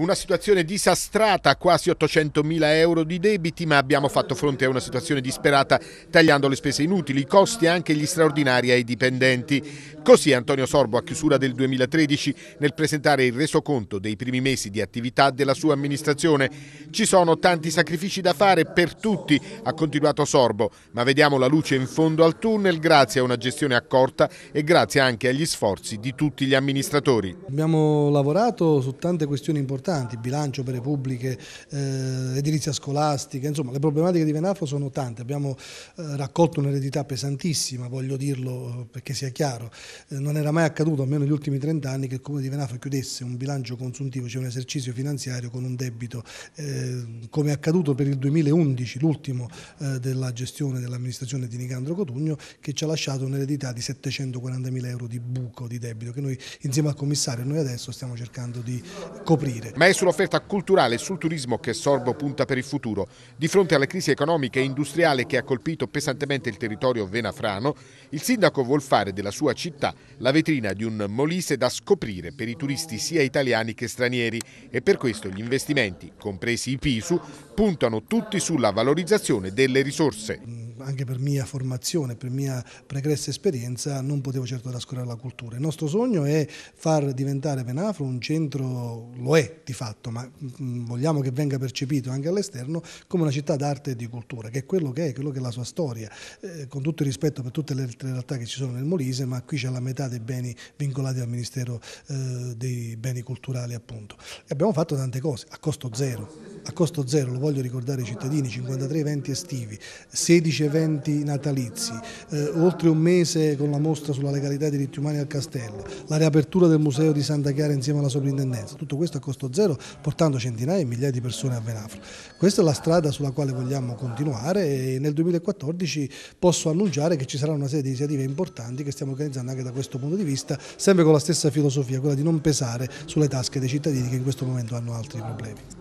Una situazione disastrata, quasi 800 mila euro di debiti, ma abbiamo fatto fronte a una situazione disperata tagliando le spese inutili, i costi e anche gli straordinari ai dipendenti. Così Antonio Sorbo a chiusura del 2013 nel presentare il resoconto dei primi mesi di attività della sua amministrazione. Ci sono tanti sacrifici da fare per tutti, ha continuato Sorbo, ma vediamo la luce in fondo al tunnel grazie a una gestione accorta e grazie anche agli sforzi di tutti gli amministratori. Abbiamo lavorato su tante questioni importanti importanti, bilancio, per le pubbliche, eh, edilizia scolastica, insomma le problematiche di Venafro sono tante, abbiamo eh, raccolto un'eredità pesantissima, voglio dirlo perché sia chiaro, eh, non era mai accaduto, almeno negli ultimi 30 anni, che il Comune di Venafro chiudesse un bilancio consuntivo, cioè un esercizio finanziario con un debito, eh, come è accaduto per il 2011, l'ultimo eh, della gestione dell'amministrazione di Nicandro Cotugno, che ci ha lasciato un'eredità di 740 mila euro di buco di debito che noi insieme al commissario noi adesso stiamo cercando di coprire. Ma è sull'offerta culturale e sul turismo che Sorbo punta per il futuro. Di fronte alla crisi economica e industriale che ha colpito pesantemente il territorio venafrano, il sindaco vuol fare della sua città la vetrina di un Molise da scoprire per i turisti sia italiani che stranieri e per questo gli investimenti, compresi i PISU, puntano tutti sulla valorizzazione delle risorse anche per mia formazione, per mia pregressa esperienza, non potevo certo trascurare la cultura. Il nostro sogno è far diventare Penafro un centro, lo è di fatto, ma mm, vogliamo che venga percepito anche all'esterno come una città d'arte e di cultura, che è quello che è, quello che è la sua storia, eh, con tutto il rispetto per tutte le altre realtà che ci sono nel Molise, ma qui c'è la metà dei beni vincolati al Ministero eh, dei Beni Culturali appunto. E abbiamo fatto tante cose, a costo zero, a costo zero, lo voglio ricordare ai cittadini, 53 eventi estivi, 16 eventi eventi natalizi, eh, oltre un mese con la mostra sulla legalità e dei diritti umani al castello, la riapertura del museo di Santa Chiara insieme alla soprintendenza, tutto questo a costo zero portando centinaia e migliaia di persone a Venafro. Questa è la strada sulla quale vogliamo continuare e nel 2014 posso annunciare che ci sarà una serie di iniziative importanti che stiamo organizzando anche da questo punto di vista, sempre con la stessa filosofia, quella di non pesare sulle tasche dei cittadini che in questo momento hanno altri problemi.